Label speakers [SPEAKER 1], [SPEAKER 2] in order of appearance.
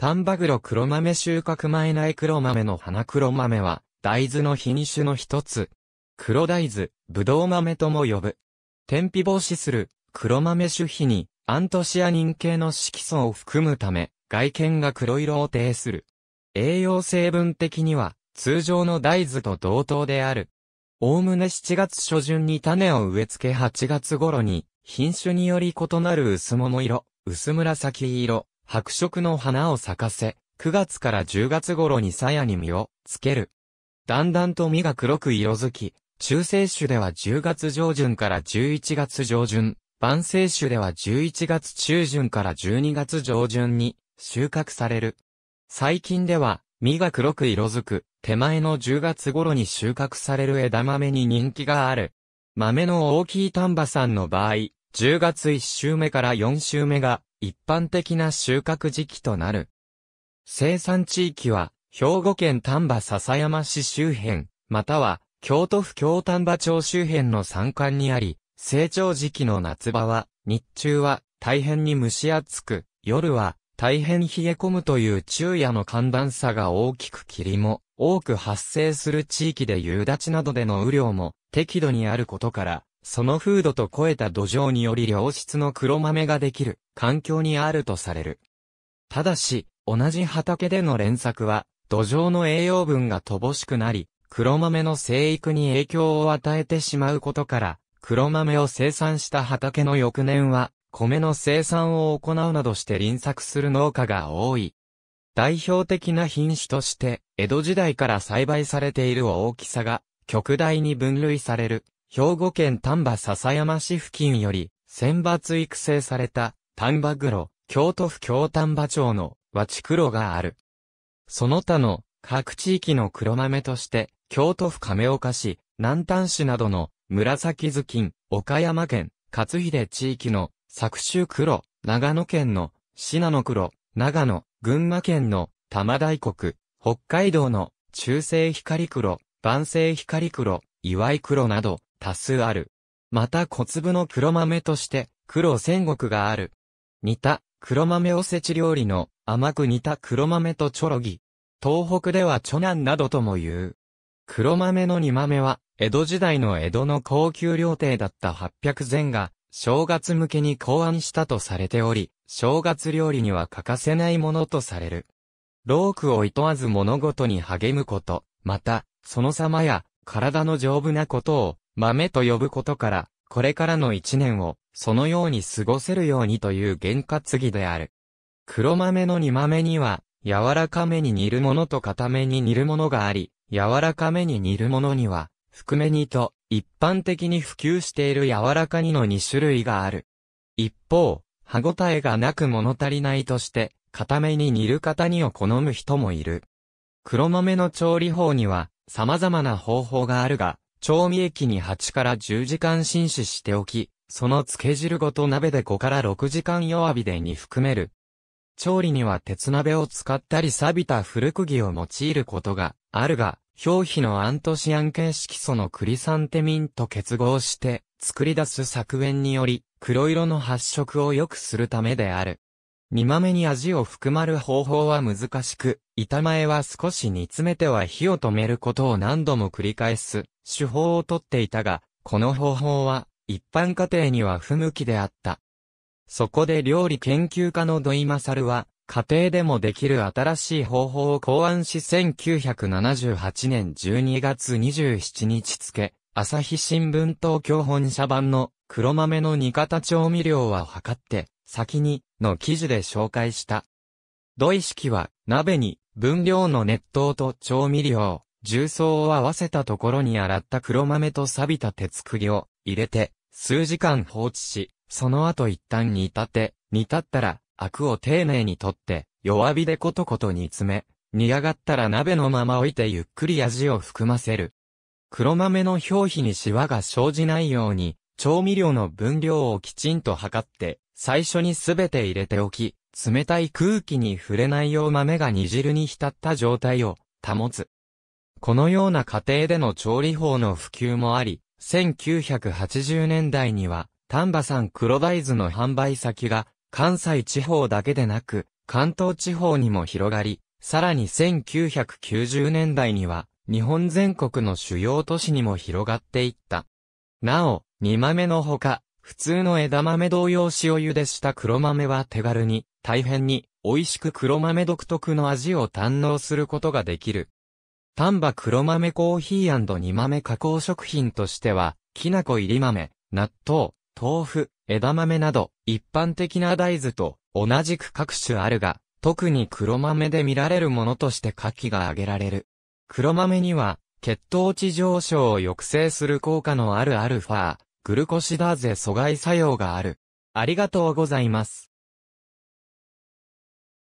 [SPEAKER 1] 丹波黒黒豆収穫前内黒豆の花黒豆は、大豆の品種の一つ。黒大豆、ぶどう豆とも呼ぶ。天日防止する、黒豆種皮に、アントシアニン系の色素を含むため、外見が黒色を呈する。栄養成分的には、通常の大豆と同等である。おおむね7月初旬に種を植え付け8月頃に、品種により異なる薄桃色、薄紫色、白色の花を咲かせ、9月から10月頃に鞘に実をつける。だんだんと実が黒く色づき、中性種では10月上旬から11月上旬、晩生種では11月中旬から12月上旬に収穫される。最近では実が黒く色づく手前の10月頃に収穫される枝豆に人気がある。豆の大きい丹波さんの場合、10月1週目から4週目が一般的な収穫時期となる。生産地域は、兵庫県丹波篠山市周辺、または、京都府京丹波町周辺の山間にあり、成長時期の夏場は、日中は大変に蒸し暑く、夜は大変冷え込むという昼夜の寒暖差が大きく霧も多く発生する地域で夕立などでの雨量も適度にあることから、その風土と肥えた土壌により良質の黒豆ができる環境にあるとされる。ただし、同じ畑での連作は、土壌の栄養分が乏しくなり、黒豆の生育に影響を与えてしまうことから、黒豆を生産した畑の翌年は、米の生産を行うなどして輪作する農家が多い。代表的な品種として、江戸時代から栽培されている大きさが、極大に分類される兵庫県丹波篠山市付近より、選抜育成された、丹波黒、京都府京丹波町の、和地黒がある。その他の、各地域の黒豆として、京都府亀岡市、南丹市などの、紫頭巾、岡山県、勝秀地域の、作州黒、長野県の、信濃黒、長野、群馬県の、玉大国、北海道の、中西光黒、万世光黒、岩井黒など、多数ある。また小粒の黒豆として、黒仙石がある。煮た、黒豆おせち料理の、甘く煮た黒豆とチョロギ。東北ではチョナンなどとも言う。黒豆の煮豆は、江戸時代の江戸の高級料亭だった800が、正月向けに考案したとされており、正月料理には欠かせないものとされる。ロークを厭わず物事に励むこと、また、その様や、体の丈夫なことを、豆と呼ぶことから、これからの一年を、そのように過ごせるようにという原活ぎである。黒豆の煮豆には、柔らかめに煮るものと固めに煮るものがあり、柔らかめに煮るものには、含め煮と、一般的に普及している柔らか煮の2種類がある。一方、歯ごたえがなく物足りないとして、固めに煮る方煮を好む人もいる。黒豆の調理法には、様々な方法があるが、調味液に8から10時間浸死しておき、その漬け汁ごと鍋で5から6時間弱火で煮含める。調理には鉄鍋を使ったり錆びた古釘を用いることがあるが、表皮のアントシアン系色素のクリサンテミンと結合して作り出す削塩により黒色の発色を良くするためである。煮豆に味を含まる方法は難しく、板前は少し煮詰めては火を止めることを何度も繰り返す手法をとっていたが、この方法は一般家庭には不向きであった。そこで料理研究家の土井勝は、家庭でもできる新しい方法を考案し1978年12月27日付、朝日新聞東京本社版の黒豆の煮方調味料は測って、先に、の記事で紹介した。土井式は、鍋に、分量の熱湯と調味料、重曹を合わせたところに洗った黒豆と錆びた鉄りを入れて、数時間放置し、その後一旦煮立て、煮立ったら、アクを丁寧に取って、弱火でコトコト煮詰め、煮上がったら鍋のまま置いてゆっくり味を含ませる。黒豆の表皮にシワが生じないように、調味料の分量をきちんと測って、最初にすべて入れておき、冷たい空気に触れないよう豆が煮汁に浸った状態を保つ。このような家庭での調理法の普及もあり、1980年代には、丹波産黒大豆の販売先が、関西地方だけでなく、関東地方にも広がり、さらに1990年代には、日本全国の主要都市にも広がっていった。なお、煮豆のほか、普通の枝豆同様塩茹でした黒豆は手軽に、大変に、美味しく黒豆独特の味を堪能することができる。丹波黒豆コーヒー煮豆加工食品としては、きなこ入り豆、納豆、豆腐、枝豆など、一般的な大豆と同じく各種あるが、特に黒豆で見られるものとして夏季が挙げられる。黒豆には、血糖値上昇を抑制する効果のあるアルファ、グルコシダーゼ阻害作用がある。ありがとうございます。